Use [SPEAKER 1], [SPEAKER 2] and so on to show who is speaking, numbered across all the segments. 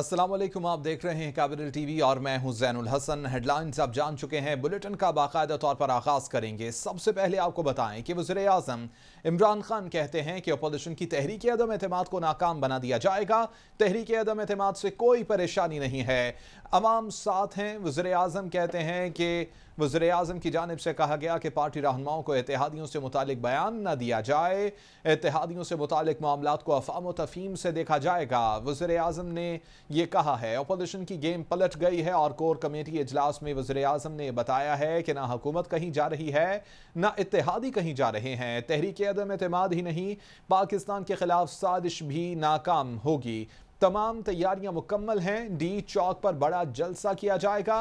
[SPEAKER 1] असलम आप देख रहे हैं टी टीवी और मैं हूं जैनुल हसन हेडलाइंस आप जान चुके हैं बुलेटिन का बाकायदा तौर पर आगाज करेंगे सबसे पहले आपको बताएं कि वजे अजम इमरान खान कहते हैं कि अपोजिशन की तहरीक अदम अहतमाद को नाकाम बना दिया जाएगा तहरीक अदम एतमाद से कोई परेशानी नहीं है अवाम साथ हैं वज़र अजम कहते हैं कि वज़र अजम की जानब से कहा गया कि पार्टी रहनुमाओं को इतिहादियों से मुतक बयान न दिया जाए इतिहादियों से मुतक मामला को अफाम तफीम से देखा जाएगा वज़र अजम ने यह कहा है अपोजिशन की गेम पलट गई है और कोर कमेटी अजलास में वज़र अजम ने बताया है कि ना हुकूमत कहीं जा रही है ना इतिहादी कहीं जा रहे हैं तहरीक अदम अतमाद ही नहीं पाकिस्तान के खिलाफ साजिश भी नाकाम होगी तमाम तैयारियां मुकम्मल हैं डी चौक पर बड़ा जलसा किया जाएगा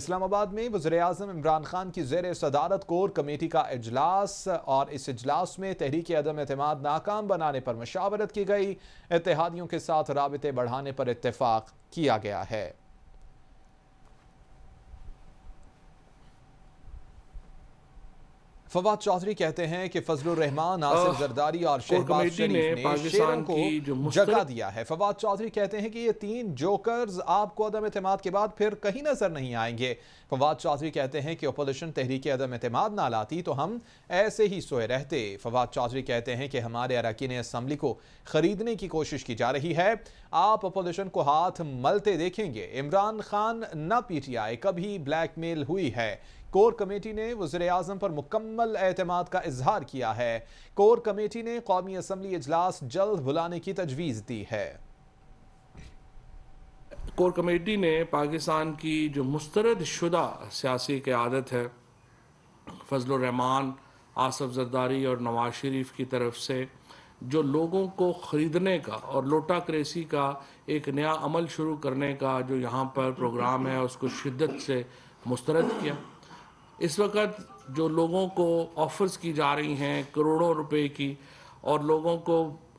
[SPEAKER 1] इस्लामाबाद में वजर अजम इमरान खान की जेर सदारत कोर कमेटी का अजलास और इस अजलास में तहरीक अदम अतमाद नाकाम बनाने पर मशावरत की गई इतिहादियों के साथ रबते बढ़ाने पर इतफाक़ किया गया है फवाद चौधरी कहते हैं कि फजलान आसिफ जरदारी और शहबाज शरीफ ने शेरों को जगह दिया है फवाद चौधरी कहते हैं कि ये तीन जोकर्स आपको अदम अतमाद के बाद फिर कहीं नजर नहीं आएंगे फवाद चौधरी कहते हैं कि अपोजिशन तहरीक अदम अतमाद ना लाती तो हम ऐसे ही सोए रहते फवाद चौधरी कहते हैं कि हमारे अरकिन असम्बली को खरीदने की कोशिश की जा रही है आप अपोजिशन को हाथ मलते देखेंगे इमरान खान न आई कभी ब्लैकमेल हुई है कोर कमेटी ने वजर अजम पर मुकम्मल अहतमाद का इजहार किया है कोर कमेटी ने कौमी असम्बली अजलास जल्द बुलाने की तजवीज़ दी है
[SPEAKER 2] कोर कमेटी ने पाकिस्तान की जो मुस्तरद शुदा सियासी क़्यादत है फजलरहमान आसफ जरदारी और नवाज शरीफ की तरफ से जो लोगों को ख़रीदने का और लोटा क्रेसी का एक नया अमल शुरू करने का जो यहाँ पर प्रोग्राम है उसको शिद्दत से मुस्तरद किया इस वक्त जो लोगों को ऑफर्स की जा रही हैं करोड़ों रुपए की और लोगों को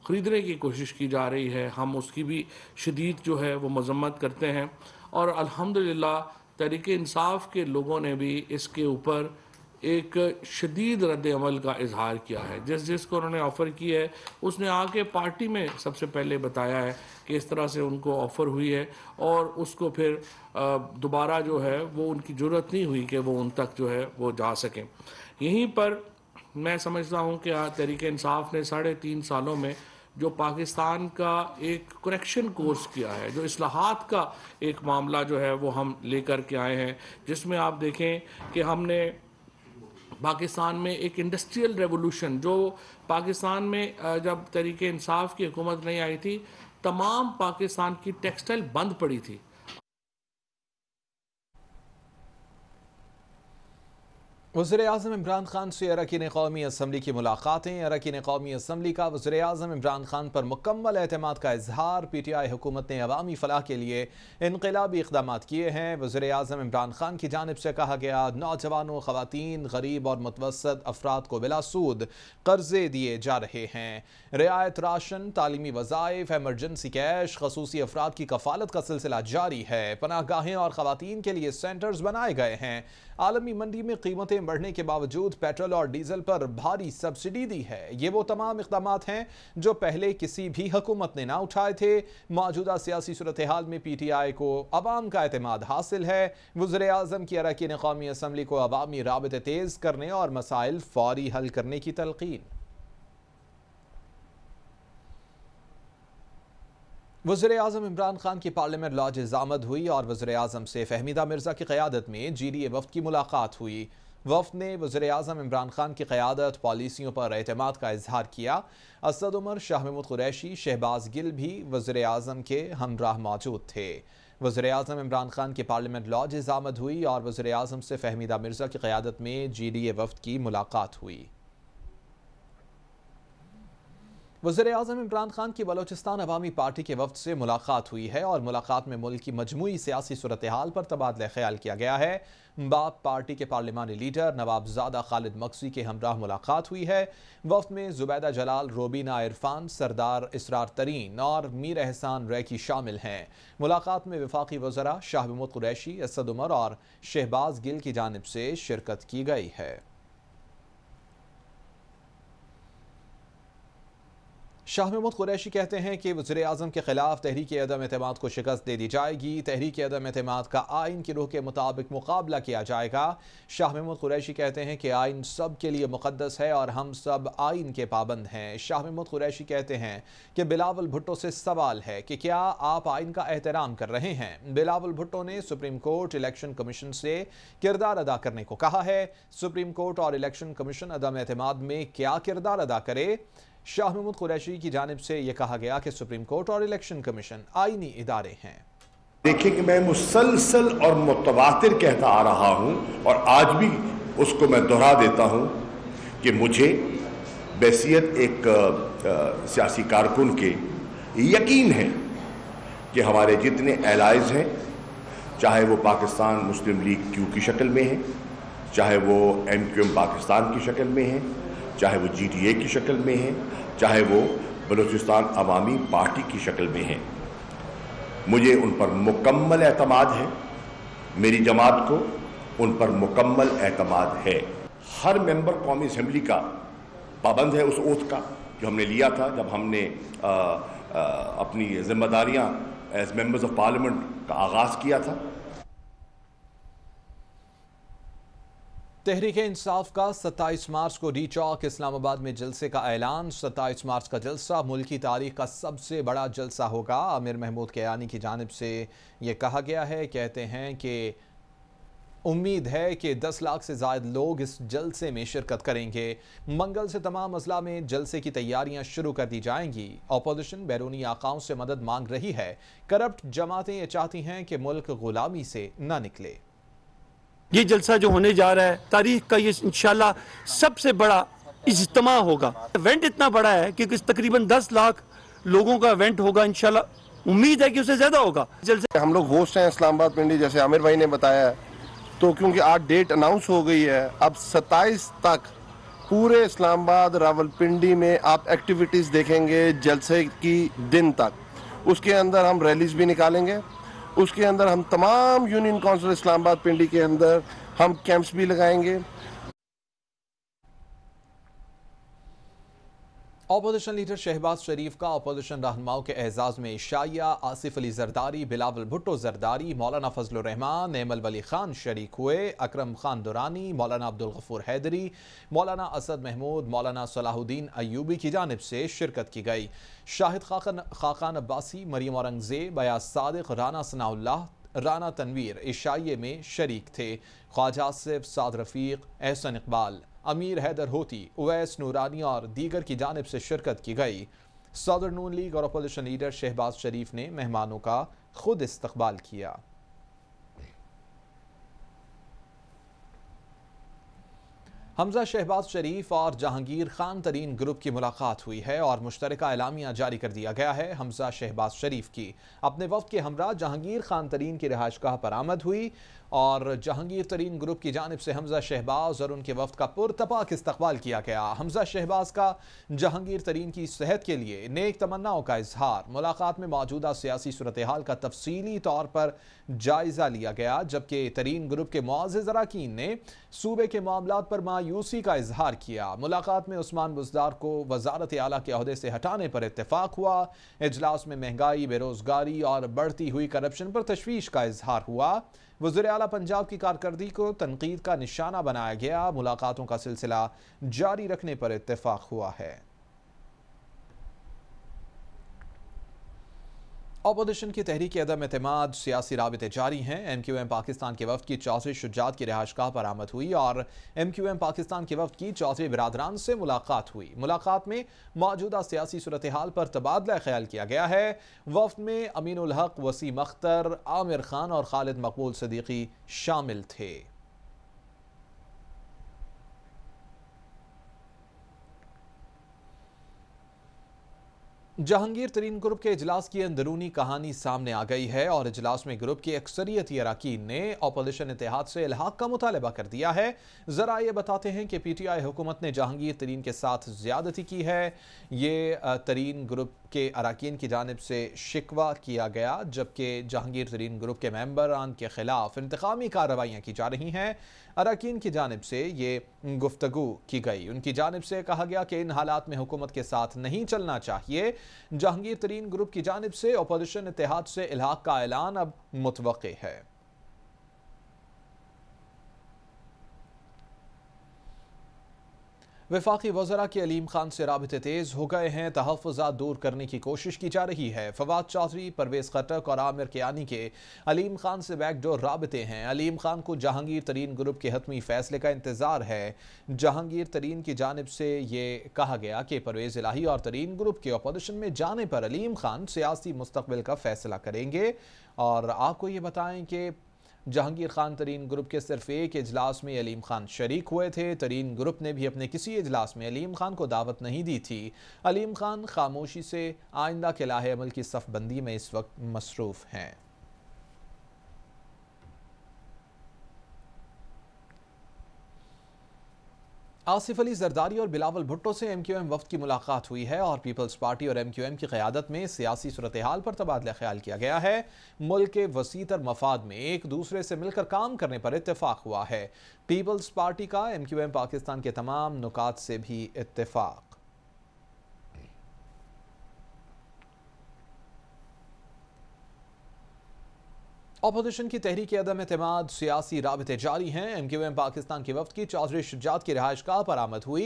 [SPEAKER 2] ख़रीदने की कोशिश की जा रही है हम उसकी भी शदीद जो है वो मजम्मत करते हैं और अल्हम्दुलिल्लाह तरीके इंसाफ के लोगों ने भी इसके ऊपर एक शदीद रद्द अमल का इजहार किया है जिस जिसको उन्होंने ऑफ़र किया है उसने आके पार्टी में सबसे पहले बताया है कि इस तरह से उनको ऑफ़र हुई है और उसको फिर दोबारा जो है वो उनकी ज़रूरत नहीं हुई कि वो उन तक जो है वो जा सकें यहीं पर मैं समझता हूँ कि तहरीक इंसाफ ने साढ़े तीन सालों में जो पाकिस्तान का एक करेक्शन कोर्स किया है जो असलाहत का एक मामला जो है वो हम लेकर के आए हैं जिसमें आप देखें कि हमने पाकिस्तान में एक इंडस्ट्रियल रेवोल्यूशन जो पाकिस्तान में जब तरीके इंसाफ की हुकूमत नहीं आई थी तमाम पाकिस्तान की टेक्सटाइल बंद पड़ी थी
[SPEAKER 1] वजर अजम इमरान खान से अरकान कौमी असम्बली की मुलाकातें अरकान कौमी असम्बली का वजर अजम इमरान खान पर मुकम्मल अहतम का इजहार पी टी आई हुकूमत ने अवामी फलाह के लिए इनकलाबी इकदाम किए हैं वजर अजम इमरान खान की जानब से कहा गया नौजवानों खुतिन गरीब और मतवसत अफराद को बिलासूद कर्जे दिए जा रहे हैं रियायत राशन तालीमी वज़ाइफ एमरजेंसी कैश खसूस अफराद की कफालत का सिलसिला जारी है पनाह गाहें और खुवान के लिए सेंटर्स बनाए गए हैं आलमी मंडी में कीमतें कीमतें बढ़ने के बावजूद पेट्रोल और डीजल पर भारी सब्सिडी दी है ये वो तमाम इकदाम हैं जो पहले किसी भी हुकूमत ने ना उठाए थे मौजूदा सियासी सूरत हाल में पी टी आई को आवाम का अतमाद हासिल है वजर अजम की अरकान कौमी असम्बली को अवामी रबते तेज़ करने और मसाइल फौरी हल करने की तलकिन वजर अजम इमरान खान की पार्लियामेंट लॉज इजामद हुई और वजर अजम से फहमीदा मिर्जा की क्यादत में जी डी ए वफद की मुलाकात हुई वफ ने वजर अजम इमरान खान की क्यादत पॉलिसियों पर अहतम का इजहार किया असद उमर शाह महमूद कुरैशी शहबाज गिल भी वजर अजम के हमराह मौजूद थे वजर अजम इमरान खान की पार्लियामेंट लॉज इजामद हुई और वजर अजम से फहमीदा मिर्जा की क्यादत में जी डी ए वफद की मुलाकात हुई वजर अजम इमरान खान की बलोचिस्तान अवामी पार्टी के वफद से मुलाकात हुई है और मुलाकात में मुल्क की मजमू सियासी सूरत हाल पर तबादला ख्याल किया गया है बाप पार्टी के पार्लिमानी लीडर नवाबजादा खालिद मकसी के हमराह मुलाकात हुई है वफद में जुबैदा जलाल रोबीना इरफान सरदार इसरार तरीन और मीर एहसान रैकी शामिल हैं मुलाकात में विफाक वजरा शाहबमद कुरैशी असद उमर और शहबाज गिल की जानब से शिरकत की गई है शाह महमूद कुरैशी कहते हैं कि वजे अजम के खिलाफ तहरीक अदम अतमाद को शिकस्त दे दी जाएगी तहरीक अदम अतमाद का आइन की रूह के मुताबिक मुकाबला किया जाएगा शाह महमूद कुरैशी कहते हैं कि आइन सब के लिए मुकदस है और हम सब आइन के पाबंद हैं शाह महमूद कुरैशी कहते हैं कि बिलावल भुट्टो से सवाल है कि क्या आप आइन का एहतराम कर रहे हैं बिलावल भुट्टो ने सुप्रीम कोर्ट इलेक्शन कमीशन से किरदार अदा करने को कहा है सुप्रीम कोर्ट और इलेक्शन कमीशन अदम अतमाद में क्या किरदार अदा करे शाह महमूद कुरैशी की जानब से यह कहा गया कि सुप्रीम कोर्ट और इलेक्शन कमीशन आइनी इदारे हैं
[SPEAKER 2] देखिए कि मैं मुसलसल और मुतवातिर कहता आ रहा हूं और आज भी उसको मैं दोहरा देता हूँ कि मुझे बैसीत एक सियासी कारकुन के यकीन है कि हमारे जितने एलाइज हैं चाहे वो पाकिस्तान मुस्लिम लीग क्यू की शक्ल में हैं चाहे वो एम क्यू एम पाकिस्तान की शक्ल में हैं चाहे वो ए की शक्ल में है चाहे वो बलूचिस्तान अवामी पार्टी की शक्ल में है मुझे उन पर मुकम्मल अतमाद है मेरी जमात को उन पर मुकम्मल अतमाद है हर मेंबर कौमी असम्बली का पाबंद है उस ओथ का जो हमने लिया था जब हमने आ, आ, अपनी जिम्मेदारियाँ एज मेंबर्स ऑफ पार्लियामेंट का आगाज़ किया था
[SPEAKER 1] तहरीक इंसाफ का 27 मार्च को डी चौक इस्लामाबाद में जलसे का ऐलान 27 मार्च का जलसा मुल्की तारीख का सबसे बड़ा जलसा होगा आमिर महमूद कयानी की जानब से ये कहा गया है कहते हैं कि उम्मीद है कि 10 लाख से ज्यादा लोग इस जलसे में शिरकत करेंगे मंगल से तमाम अजला में जलसे की तैयारियां शुरू कर दी जाएंगी अपोजिशन बैरूनी आकाओं से मदद मांग रही है करप्ट जमातें ये चाहती हैं कि मुल्क गुलामी से ना निकले
[SPEAKER 2] ये जलसा जो होने जा रहा है तारीख का ये इनशाला सबसे बड़ा इजतमा होगा इवेंट इतना बड़ा है कि तकरीबन दस लाख लोगों का इवेंट होगा इनशाला उम्मीद है कि उससे ज़्यादा होगा जलसे हम लोग होस्ट हैं इस्लामाबाद पिंडी जैसे आमिर भाई ने बताया है तो क्योंकि आज डेट अनाउंस हो गई है अब सत्ताईस तक पूरे इस्लामाबाद रावलपिंडी में आप एक्टिविटीज़ देखेंगे जलसे की दिन तक उसके अंदर हम रैलीज भी निकालेंगे उसके अंदर हम तमाम यूनियन काउंसिल इस्लामाबाद पिंडी के अंदर हम कैंप्स भी लगाएंगे
[SPEAKER 1] अपोजिशन लीडर शहबाज शरीफ का अपोजिशन रहनुमाओं के एजाज में शाया आसिफ अली जरदारी बिलावल भुट्टो जरदारी मौलाना फजल रहमान नेमल वली खान शरीक हुए अकरम खान दुरानी मौलाना अब्दुल गफूर हैदरी मौलाना असद महमूद मौलाना सलाहुद्दीन अयूबी की जानब से शिरकत की गई शाहिद खाकन खाकान अब्बासी मरीम औरंगजेब अयाज सादिक राना सनाउल्ला राना तनवीर इशाइये में शरीक थे ख्वाजा आसिफ साद रफ़ीक एहसन इकबाल अमीर हैदर होती ओवैस नूरानी और दीगर की जानब से शिरकत की गई सदर नून लीग और अपोजिशन लीडर शहबाज शरीफ ने मेहमानों का खुद इस्तबाल किया हमजा शहबाज शरीफ और जहांगीर खान तरीन ग्रुप की मुलाकात हुई है और मुश्तर एलामिया जारी कर दिया गया है हमजा शहबाज शरीफ की अपने वक्त के हमरा जहांगीर खान तरीन की रहायशगाह पर आमद हुई और जहांगीर तरीन ग्रुप की जानब से हमजा शहबाज और उनके वफद का पुरतपाक इस्तबाल किया गया हमजा शहबाज का जहांगीर तरीन की सेहत के लिए नेक तमन्नाओं का इजहार मुलाकात में मौजूदा सियासी सूरत हाल का तफसीली तौर पर जायज़ा लिया गया जबकि तरीन ग्रुप के मुआज़ अरकान ने सूबे के मामला पर मायूसी का इजहार किया मुलाकात में उस्मान बुजदार को वजारत आला के अहदे से हटाने पर इतफाक़ हुआ इजलास में महंगाई बेरोज़गारी और बढ़ती हुई करप्शन पर तशवीश का इजहार हुआ वजर अला पंजाब की कारकर्दगी को तनकीद का निशाना बनाया गया मुलाकातों का सिलसिला जारी रखने पर इतफाक़ हुआ है अपोजिशन की तहरीक अदम अतमाद सियासी रबते जारी हैं एम क्यू एम पाकिस्तान के वफद की चौधरी शुजात की रहायशगाह पर आमद हुई और एम क्यू एम पाकिस्तान के वफद की चौधरी बरदरान से मुलाकात हुई मुलाकात में मौजूदा सियासी सूरत हाल पर तबादला ख्याल किया गया है वफद में अमीन हक वसीम अख्तर आमिर खान और खालिद मकबूल सदीकी शामिल थे जहांगीर तरीन ग्रुप के इजलास की अंदरूनी कहानी सामने आ गई है और इजलास में ग्रुप की अक्सरियती अरकान ने अपोजिशन इतिहाद से इलाहा का मुतालबा कर दिया है ज़रा ये बताते हैं कि पी टी आई हुकूमत ने जहांगीर तरीन के साथ ज्यादती की है ये तरीन ग्रुप के अरकान की जानब से शिकवा किया गया जबकि जहांगीर तरीन ग्रुप के मेम्बरान के ख़िलाफ़ इंतकामी कार्रवाइयाँ की जा रही हैं अरकान की जानब से ये गुफ्तु की गई उनकी जानब से कहा गया कि इन हालात में हुकूमत के साथ नहीं चलना चाहिए जहांगीर तरीन ग्रुप की जानब से अपोजिशन इतिहाद से इलाक का ऐलान अब मुतव है वफाकी वजरा के अलीम खान से रबते तेज़ हो गए हैं तहफ़ात दूर करने की कोशिश की जा रही है फवाद चौधरी परवेज़ खटक और आमिर कियानी के अलीम खान से बैकडोर रबते हैं अलीम खान को जहांगीर तरीन ग्रुप के हतमी फैसले का इंतज़ार है जहांगीर तरीन की जानब से ये कहा गया कि परवेज़ इलाही और तरीन ग्रुप के अपोजिशन में जाने पर अलीम खान सियासी मुस्तबिल का फैसला करेंगे और आपको ये बताएं कि जहांगीर खान तरीन ग्रुप के सिर्फ एक इजलास में अलीम खान शरीक हुए थे तरीन ग्रुप ने भी अपने किसी इजलास में अलीम खान को दावत नहीं दी थी अलीम खान खामोशी से आइंदा के लाहे अमल की सफबंदी में इस वक्त मसरूफ़ हैं आसिफ अली जरदारी और बिलावल भुट्टो से एम क्यू एम वफद की मुलाकात हुई है और पीपल्स पार्टी और एम क्यू एम की क्यादत में सियासी सूरत हाल पर तबादला ख्याल किया गया है मुल्क के वसीतर मफाद में एक दूसरे से मिलकर काम करने पर इतफाक़ हुआ है पीपल्स पार्टी का एम क्यू एम पाकिस्तान के तमाम नुकात से भी इतफाक़ अपोजिशन की तहरीक अदम अतमाद सियासी रबते जारी हैं एम क्यू एम पाकिस्तान के वफद की चौधरी शुजात की रहायश का आमद हुई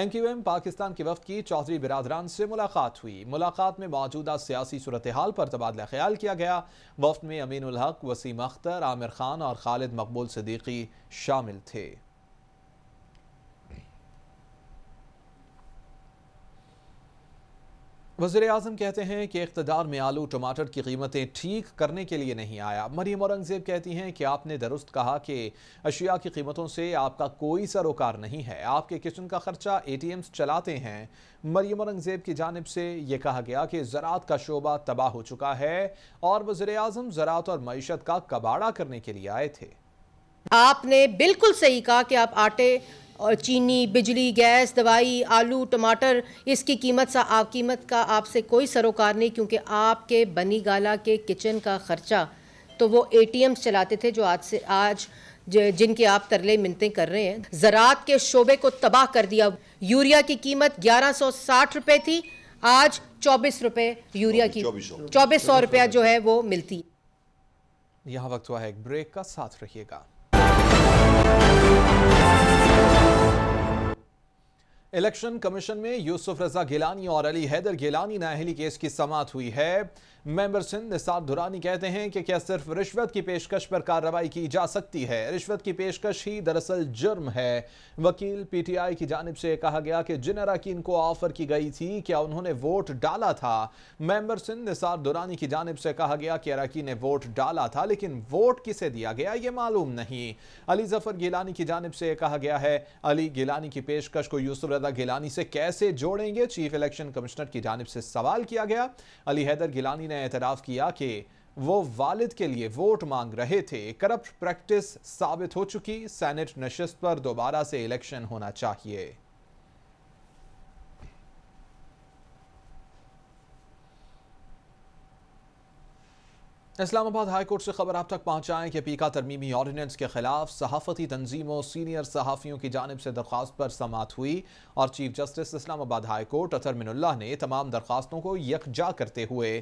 [SPEAKER 1] एम क्यू एम पाकिस्तान के वफद की चौधरी बिरादरान से मुलाकात हुई मुलाकात में मौजूदा सियासी सूरत हाल पर तबादला ख्याल किया गया वफद में अमीन उलहक वसीम अख्तर आमिर खान और खालिद मकबूल सदीकी शामिल थे वजीर अजम कहते हैं कि इकतदार में आलू टमाटर की कीमतें ठीक करने के लिए नहीं आया मरीम औरंगजेब कहती हैं कि आपने दुरुस्त कहा कि अशिया की कीमतों से आपका कोई सरोकार नहीं है आपके किचन का खर्चा ए टी एम्स चलाते हैं मरीम औरंगजेब की जानब से यह कहा गया कि ज़रात का शोबा तबाह हो चुका है और वजीर अजम ज़रात और मीशत का कबाड़ा करने के लिए आए थे आपने बिल्कुल सही कहा कि आप आटे और चीनी बिजली गैस दवाई आलू टमाटर इसकी कीमत सा आप कीमत का आपसे कोई सरोकार नहीं क्योंकि आपके बनी गाला के किचन का ख़र्चा तो वो ए चलाते थे जो आज से आज जिनके आप तरले मिनतें कर रहे हैं ज़रात के शोबे को तबाह कर दिया यूरिया की कीमत 1160 रुपए थी आज चौबीस रुपए यूरिया की चौबीस सौ रुपया जो है वो मिलती यहाँ वक्त हुआ है एक ब्रेक का साथ रखिएगा इलेक्शन कमीशन में यूसुफ रजा गिलानी और अली हैदर गिलानी नाहली केस की समात हुई है मेंबर सिंध निसार धुरानी कहते हैं कि क्या सिर्फ रिश्वत की पेशकश पर कार्रवाई की जा सकती है रिश्वत की पेशकश ही दरअसल जुर्म है वकील पीटीआई की जानब से कहा गया कि जिन अरकान को ऑफर की गई थी क्या उन्होंने वोट डाला था मेंबर सिंध निसार दुरानी की जानब से कहा गया कि अरकान ने वोट डाला था लेकिन वोट किसे दिया गया ये मालूम नहीं अली जफर गिलानी की जानब से कहा गया है अली गिलानी की पेशकश को यूसुफ अलीहदर गिलानी से कैसे जोड़ेंगे चीफ इलेक्शन कमिश्नर की जानब से सवाल किया गया अली हैदर गिलानी ने एतराफ़ किया कि वो वालिद के लिए वोट मांग रहे थे करप्ट प्रैक्टिस साबित हो चुकी सैनेट नशस्त पर दोबारा से इलेक्शन होना चाहिए इस्लामाबाद हाई कोर्ट से खबर आप तक पहुंचाएं कि पीका तरमीमी ऑर्डिनेंस के खिलाफ सहाफती तंजीमों सीनियर सहाफ़ियों की जानब से दरख्वास्त पर समात हुई और chief justice Islamabad High Court Athar Minallah ने तमाम दरख्वास्तों को यकजा करते हुए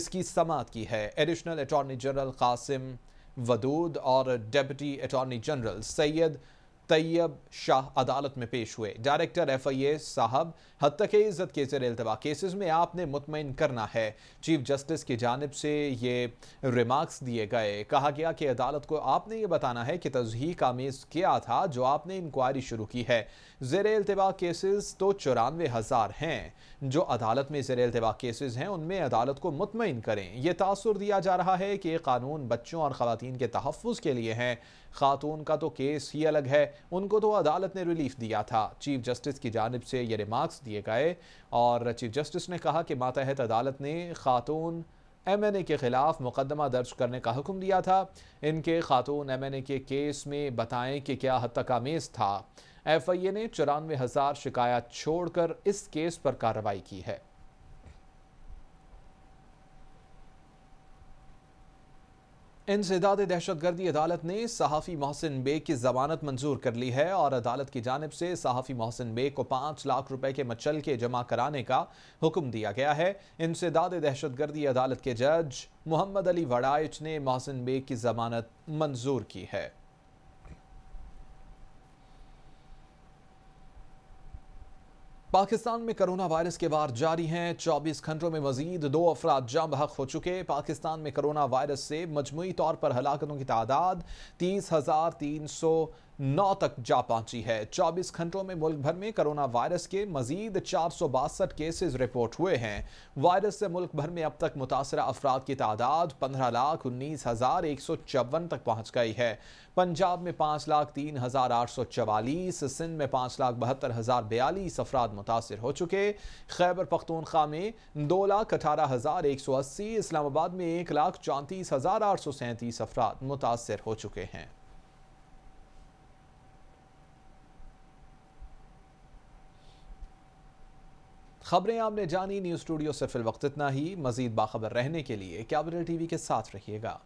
[SPEAKER 1] इसकी समात की है additional attorney general Qasim Wadood और deputy attorney general Syed Tayyab Shah अदालत में पेश हुए डायरेक्टर एफ आई ए साहब हद तक इज़्ज़त के जेर अल्तवा केसेस में आपने मुतमिन करना है चीफ जस्टिस की जानब से ये रिमार्क्स दिए गए कहा गया कि अदालत को आपने ये बताना है कि का मेज़ क्या था जो आपने इंक्वायरी शुरू की है जेर अल्तवा केसेस तो चौरानवे हज़ार हैं जो अदालत में जेर अल्तवा केसेज हैं उनमें अदालत को मुतमिन करें यह तासर दिया जा रहा है कि ये कानून बच्चों और ख़वान के तहफ़ के लिए हैं ख़ातून का तो केस ही अलग है उनको तो अदालत ने रिलीफ दिया था चीफ जस्टिस की जानब से ये रिमार्क्स दिए गए और चीफ जस्टिस ने कहा कि मातहत अदालत ने खातून एम एन ए के ख़िलाफ़ मुकदमा दर्ज करने का हुक्म दिया था इनके खातून एम एन ए के केस में बताएं कि क्या हद तक आमेज़ था एफ आई ए ने चौरानवे हज़ार शिकायत छोड़कर इस केस पर कार्रवाई की है इंसदाद दहशतगर्दी अदालत ने सहाफ़ी मोहसिन बेग की ज़मानत मंजूर कर ली है और अदालत की जानब से सहाफ़ी मोहसिन बेग को पाँच लाख रुपए के मचल के जमा कराने का हुक्म दिया गया है इंसदाद दहशतगर्दी अदालत के जज मोहम्मद अली वड़ाइच ने मोहसिन बेग की ज़मानत मंजूर की है पाकिस्तान में कोरोना वायरस के वार जारी हैं 24 घंटों में मजीद दो अफराद जाम बहक हो चुके पाकिस्तान में कोरोना वायरस से मजमू तौर पर हलाकतों की तादाद तीस हज़ार तीन सौ नौ तक जा पहुंची है 24 घंटों में मुल्क भर में कोरोना वायरस के मजीद चार केसेस रिपोर्ट हुए हैं वायरस से मुल्क भर में अब तक मुतासर अफराद की तादाद पंद्रह लाख उन्नीस हज़ार एक सौ चौवन तक पहुंच गई है पंजाब में पांच लाख तीन हज़ार आठ सौ चवालीस सिंध में पाँच लाख बहत्तर हज़ार बयालीस अफराद मुतासर हो चुके खैबर पख्तूनख्वा में दो लाख अठारह हज़ार एक सौ अस्सी इस्लामाबाद में एक लाख चौंतीस हज़ार आठ सौ सैंतीस अफराद मुतासर हो चुके हैं खबरें आपने जानी न्यूज स्टूडियो से फिल वक्त इतना ही मजीद बाखबर रहने के लिए कैबिनल टीवी के साथ रहिएगा